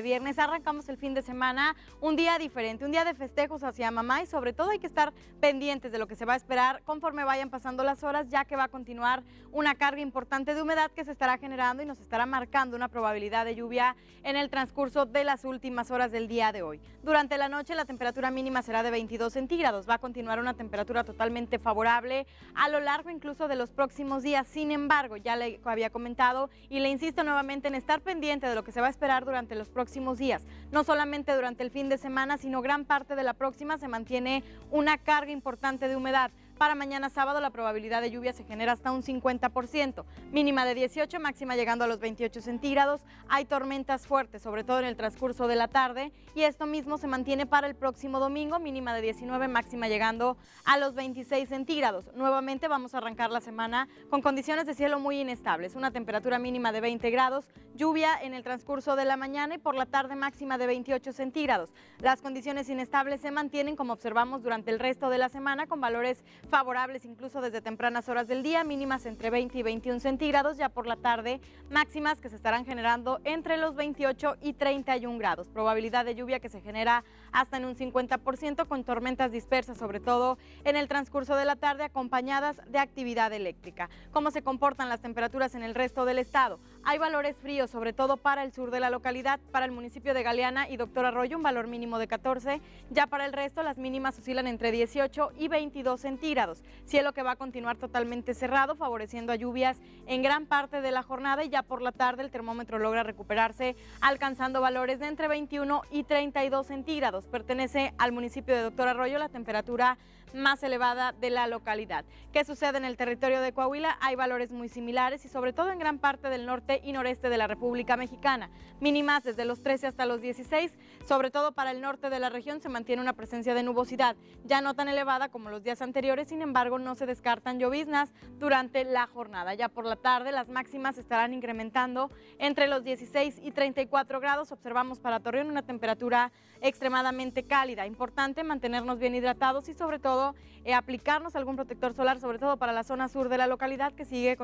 Viernes arrancamos el fin de semana, un día diferente, un día de festejos hacia mamá y sobre todo hay que estar pendientes de lo que se va a esperar conforme vayan pasando las horas, ya que va a continuar una carga importante de humedad que se estará generando y nos estará marcando una probabilidad de lluvia en el transcurso de las últimas horas del día de hoy. Durante la noche la temperatura mínima será de 22 centígrados, va a continuar una temperatura totalmente favorable a lo largo incluso de los próximos días, sin embargo, ya le había comentado y le insisto nuevamente en estar pendiente de lo que se va a esperar durante los próximos próximos días. No solamente durante el fin de semana, sino gran parte de la próxima se mantiene una carga importante de humedad. Para mañana sábado la probabilidad de lluvia se genera hasta un 50%, mínima de 18, máxima llegando a los 28 centígrados. Hay tormentas fuertes, sobre todo en el transcurso de la tarde, y esto mismo se mantiene para el próximo domingo, mínima de 19, máxima llegando a los 26 centígrados. Nuevamente vamos a arrancar la semana con condiciones de cielo muy inestables, una temperatura mínima de 20 grados, lluvia en el transcurso de la mañana y por la tarde máxima de 28 centígrados. Las condiciones inestables se mantienen como observamos durante el resto de la semana con valores favorables incluso desde tempranas horas del día, mínimas entre 20 y 21 centígrados, ya por la tarde máximas que se estarán generando entre los 28 y 31 grados. Probabilidad de lluvia que se genera hasta en un 50% con tormentas dispersas, sobre todo en el transcurso de la tarde acompañadas de actividad eléctrica. ¿Cómo se comportan las temperaturas en el resto del estado? Hay valores fríos, sobre todo para el sur de la localidad, para el municipio de Galeana y Doctor Arroyo, un valor mínimo de 14. Ya para el resto, las mínimas oscilan entre 18 y 22 centígrados. Cielo que va a continuar totalmente cerrado, favoreciendo a lluvias en gran parte de la jornada y ya por la tarde el termómetro logra recuperarse, alcanzando valores de entre 21 y 32 centígrados. Pertenece al municipio de Doctor Arroyo la temperatura más elevada de la localidad. ¿Qué sucede en el territorio de Coahuila? Hay valores muy similares y sobre todo en gran parte del norte y noreste de la República Mexicana. Mínimas desde los 13 hasta los 16, sobre todo para el norte de la región se mantiene una presencia de nubosidad, ya no tan elevada como los días anteriores, sin embargo no se descartan lloviznas durante la jornada. Ya por la tarde las máximas estarán incrementando entre los 16 y 34 grados. Observamos para Torreón una temperatura extremadamente cálida. Importante mantenernos bien hidratados y sobre todo eh, aplicarnos algún protector solar, sobre todo para la zona sur de la localidad que sigue,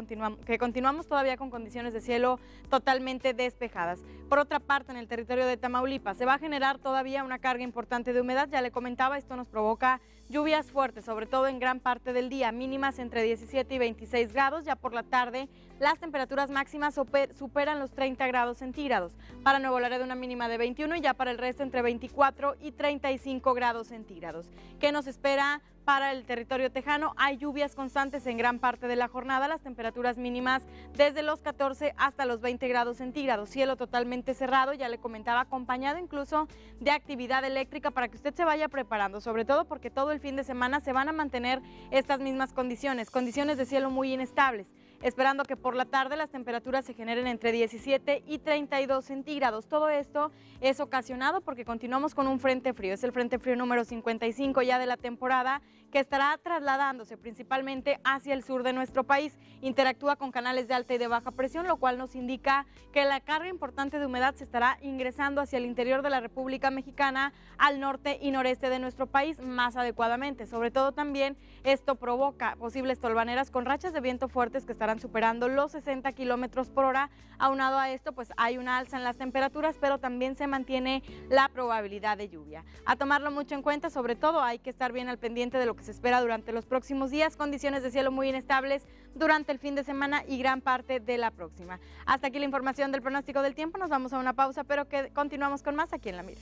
que continuamos todavía con condiciones de cielo totalmente despejadas. Por otra parte, en el territorio de Tamaulipas se va a generar todavía una carga importante de humedad, ya le comentaba, esto nos provoca Lluvias fuertes, sobre todo en gran parte del día, mínimas entre 17 y 26 grados. Ya por la tarde, las temperaturas máximas superan los 30 grados centígrados. Para Nuevo Laredo, una mínima de 21 y ya para el resto entre 24 y 35 grados centígrados. ¿Qué nos espera para el territorio tejano. Hay lluvias constantes en gran parte de la jornada, las temperaturas mínimas desde los 14 hasta los 20 grados centígrados, cielo totalmente cerrado, ya le comentaba, acompañado incluso de actividad eléctrica para que usted se vaya preparando, sobre todo porque todo el fin de semana se van a mantener estas mismas condiciones, condiciones de cielo muy inestables esperando que por la tarde las temperaturas se generen entre 17 y 32 centígrados. Todo esto es ocasionado porque continuamos con un frente frío, es el frente frío número 55 ya de la temporada que estará trasladándose principalmente hacia el sur de nuestro país. Interactúa con canales de alta y de baja presión, lo cual nos indica que la carga importante de humedad se estará ingresando hacia el interior de la República Mexicana, al norte y noreste de nuestro país más adecuadamente. Sobre todo también esto provoca posibles tolvaneras con rachas de viento fuertes que estarán superando los 60 kilómetros por hora. Aunado a esto, pues hay una alza en las temperaturas, pero también se mantiene la probabilidad de lluvia. A tomarlo mucho en cuenta, sobre todo hay que estar bien al pendiente de lo que se espera durante los próximos días, condiciones de cielo muy inestables durante el fin de semana y gran parte de la próxima. Hasta aquí la información del pronóstico del tiempo, nos vamos a una pausa, pero que continuamos con más aquí en La Mira.